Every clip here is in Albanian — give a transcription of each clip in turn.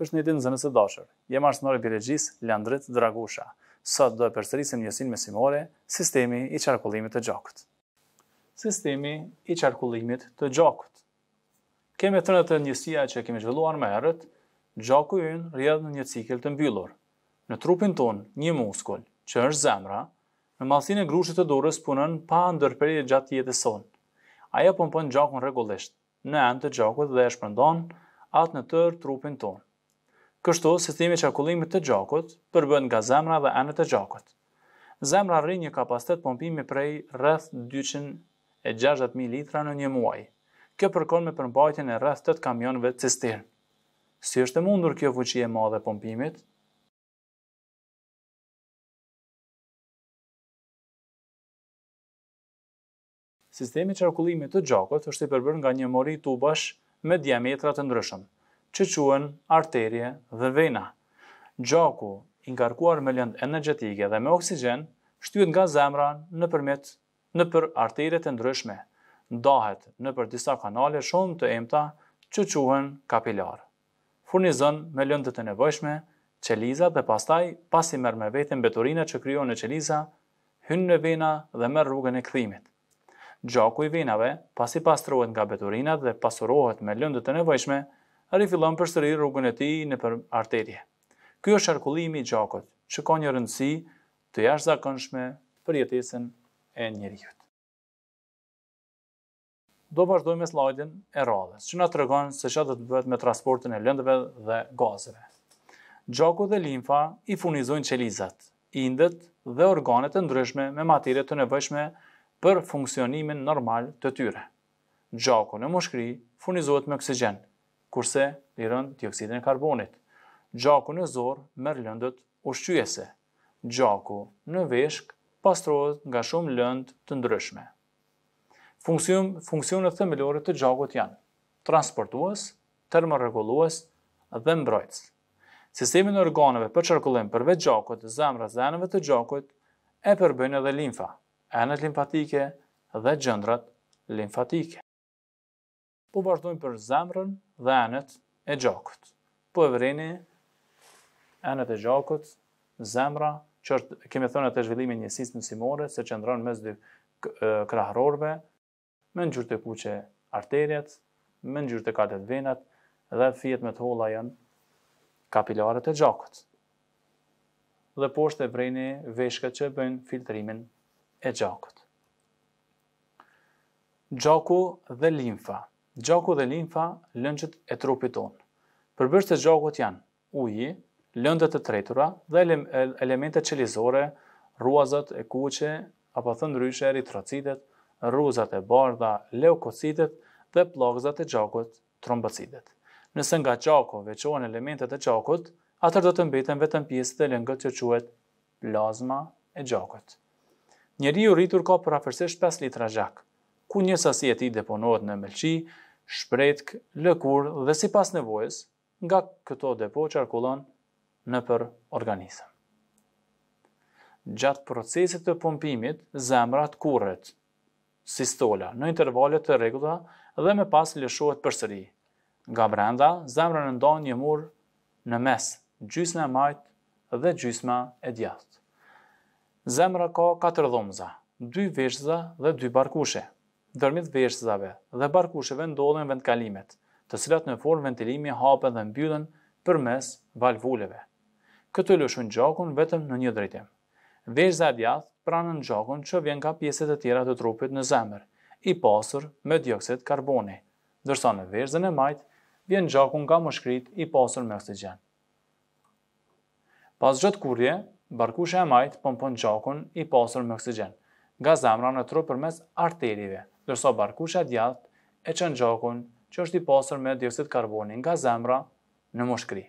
për shëndetin e zënës së dashur. Jam arsnori i Landrit Dragusha. Sot do të përsërisim një sinë mesimore, sistemi i qarkullimit të gjakut. Sistemi i qarkullimit të gjakut. Kemi të të njësia që kemi zhvilluar më herët, gjaku ynë rrjedh në një cikël të mbyllur. Në trupin ton, një muskul, që është zemra, në mallsinë e grushit të dorës punon pa ndërprerje gjatë jetës sonë. Ajo pompon gjakun rregullisht në anë të gjakut dhe e shpërndon atë në tërë trupin tonë. Kështu, sistemi që akullimit të gjakut përbën nga zemra dhe anët të gjakut. Zemra rrinë një kapacitet pompimi prej rrëth 260.000 litra në një muaj. Kjo përkon me përmbajtjen e rrëth 8 kamionve cisternë. Si është e mundur kjo fuqi e madhe e pompimit? Sistemi qarkullimit të gjakot është i përbërë nga një mori tubash me diametrat të ndryshëm që quen arterje dhe vena. Gjaku, inkarkuar me lëndë energetike dhe me oksigen, shtyët nga zemra në përmet në për arterjet e ndryshme, ndahet në për disa kanale shumë të emta që quen kapilar. Furnizën me lëndët e nevojshme, qeliza dhe pastaj, pasi merë me vetën beturina që kryo në qeliza, hynë në vena dhe merë rrugën e këthimit. Gjaku i venave, pasi pastrohet nga beturinat dhe pasurohet me lëndët e nevojshme, për përsëri rrugën e tij nëpër arterie. Ky është qarkullimi i gjakut, që ka një rëndësi të jashtëzakonshme për jetesën e njeriu. Do vazhdojmë me slajdin e radhës, që na tregon se çfarë do të bëhet me transportin e lëndëve dhe gazeve. Gjaku dhe limfa i furnizojnë qelizat, indet dhe organet e ndryshme me materje të nevojshme për funksionimin normal të tyre. Gjaku në mushkëri furnizohet me oksigjen, kurse lirën dioksidin e karbonit. Gjaku në zorë merë lëndët ushqyese. Gjaku në veshk pastrohet nga shumë lënd të ndryshme. Funksion, funksionet themelore të gjakut janë transportuas, termoregulues dhe mbrojtës. Sistemin organeve për qarkullim përve gjakut, zemra zënave të gjakut, e përbën edhe limfa, enët limfatike dhe gjëndrat limfatike po vazhdojmë për zemrën dhe anët e gjakut. Po e vreni, anët e gjakut, zemra, që kemi thënë atë zhvillimin njësisë mësimore, se që ndronë mes dy krahërorve, me në gjurë të kuqe arterjet, me në gjurë të katët venat, dhe fjetë me të hola janë kapilarët e gjakut. Dhe poshtë e vreni veshkët që bëjnë filtrimin e gjakut. Gjaku dhe limfa gjaku dhe limfa lëngjët e trupit tonë. Përbërës të gjakut janë uji, lëndët e tretura dhe elementet qelizore, ruazat e kuqe, apo thënë ryshe eritrocitet, ruzat e bardha, leukocitet dhe plogzat e gjakut trombocitet. Nëse nga gjako veqohen elementet e gjakut, atër do të mbeten vetëm pjesë dhe lëngët që quet plazma e gjakut. Njeri u rritur ka për afërsisht 5 litra gjakë, ku një sasi e ti deponohet në Melçi, shpretk, lëkurë dhe si pas nevojës, nga këto depo arkullon në për organizëm. Gjatë procesit të pompimit, zemrat kurret, sistola, në intervallet të regula dhe me pas lëshohet për sëri. Nga brenda, zemrën ndonë një mur në mes, gjysme majt dhe gjysme e djast. Zemra ka 4 dhomza, 2 veshza dhe 2 barkushe dërmit veshëzave dhe barkusheve ndodhen vendkalimet, të cilat në formë ventilimi hapen dhe mbyllen përmes valvuleve. Këtë lëshon gjakun vetëm në një drejtim. Veshza e djathtë pranën gjakun që vjen nga pjesët e tjera të trupit në zemër, i pasur me dioksid karboni, ndërsa në veshën e majt vjen gjakun nga mëshkrit i pasur me oksigjen. Pas gjatë kurje, barkusha e majt pompon gjakun i pasur me oksigjen nga zemra në trup përmes arterive, dërso barkusha djathtë e qënë gjakun që është i pasër me dioksid karbonin nga zemra në moshkri.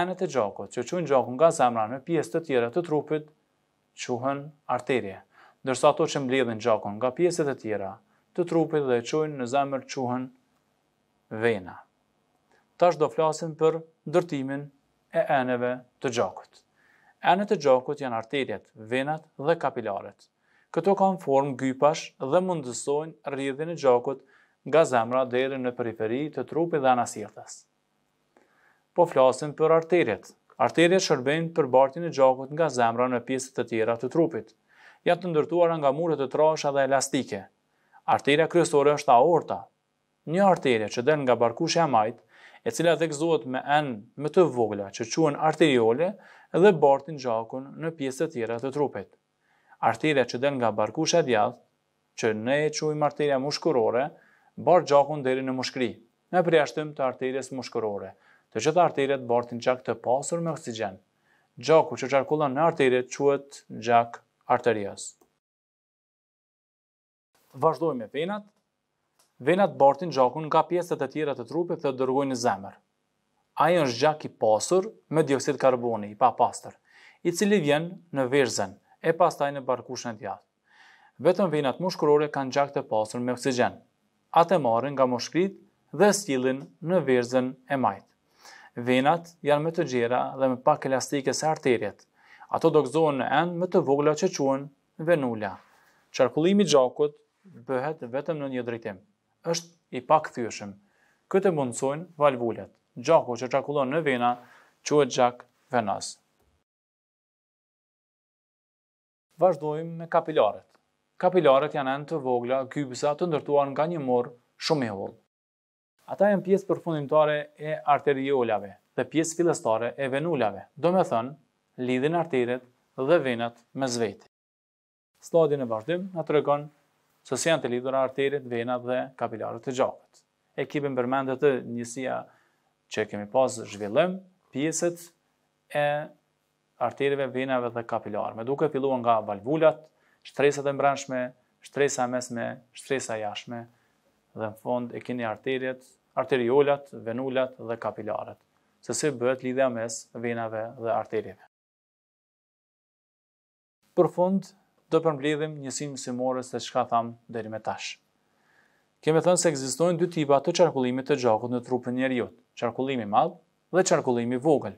Enet e gjakut që qënë gjakun nga zemra në pjesë të tjera të trupit, quhen arterje, ndërsa ato që mbledhin gjakun nga pjesët e tjera të trupit dhe qënë në zemrë quhen vena. Tash do flasim për ndërtimin e eneve të gjakut. Enet e gjakut janë arterjet, venat dhe kapilaret. Këto kanë formë gypash dhe mundësojnë rrjedhjen e gjakut nga zemra deri në periferi të trupit dhe anasjellës. Po flasim për arteriet. Arteriet shërbejnë për bartjen e gjakut nga zemra në pjesë të tjera të trupit. Janë të ndërtuara nga mure të trashë dhe elastike. Arteria kryesore është aorta. Një arterie që del nga barkushja e majtë, e cila theksohet me enë më të vogla që quhen arteriole, dhe bartin gjakun në pjesë të tjera të trupit. Arteria që del nga barkusha e djallë, që ne e quajmë arteria mushkurore, bar gjakun deri në mushkëri, në përjashtim të arterisë mushkurore. Të çdo arteriet bartin gjak të pasur me oksigjen. Gjaku që qarkullon në arterie quhet gjak arterios. Vazhdojmë me venat. Venat bartin gjakun nga pjesët e tjera të trupit dhe dërgojnë në zemër. Ai është gjak i pasur me dioksid karboni i papastër, i cili vjen në verzën, e pastaj në barkushën e djathtë. Vetëm venat mushkërore kanë gjak të pasur me oksigjen. Atë marrin nga mushkrit dhe sillin në verzën e majtë. Venat janë më të gjera dhe më pak elastike se arteriet. Ato do gëzohen në end më të vogla që quhen venula. Qarkullimi gjakut bëhet vetëm në një drejtim. Êshtë i pak Këtë mundësojnë valvullet. Gjako që qarkullon në vena, që e gjak venas. vazhdojmë me kapilaret. Kapilaret janë enë të vogla, kybisa të ndërtuar nga një morë shumë e hollë. Ata janë pjesë përfundimtare e arteriolave dhe pjesë filestare e venulave, do me thënë, lidhin arteret dhe venat me zveti. Stadin e vazhdim në të rëkon se si janë të lidhur arteret, venat dhe kapilaret të gjakët. Ekipin përmendet të njësia që kemi pas zhvillim, pjesët e arterive, venave dhe kapilarme, duke filluar nga valvulat, shtresat e mbrenshme, shtresa e mesme, shtresa e jashme dhe në fond e keni arteriet, arteriolat, venulat dhe kapilaret. Se si bëhet lidhja mes venave dhe arterive. Për fund, do përmblidhim njësim si morës se çka thamë dheri me tash. Kemi thënë se ekzistojnë dy tipa të qarkullimit të gjakut në trupën njeriut, qarkullimi madhë dhe qarkullimi vogël,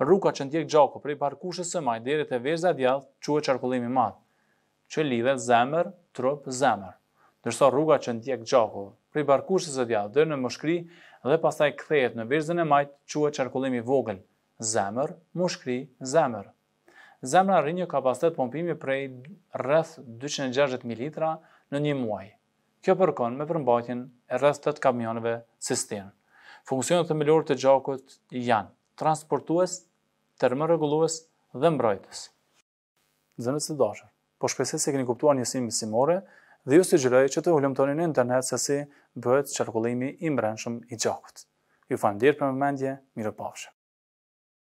rruka që ndjek gjako prej parkushës së majtë deri te vezja e djathtë quhet qarkullim i madh, që lidhet zemër, trup, zemër. Ndërsa rruga që ndjek gjako prej parkushës së djathtë deri në moshkri dhe pastaj kthehet në vezën e majtë quhet qarkullim i vogël, zemër, moshkri, zemër. Zemra rrin një kapacitet pompimi prej rreth 260 ml në një muaj. Kjo përkon me përmbajtjen e rreth 8 kamioneve cisternë. Funksionet themelore të gjakut janë transportues, termoregullues dhe mbrojtës. Zënës se dashër, po shpresoj se keni kuptuar një simë simore dhe ju sugjeroj që të ulumtoni në internet se si bëhet qarkullimi i mbrenshëm i gjakut. Ju falënder për mendje, mirëpafshim.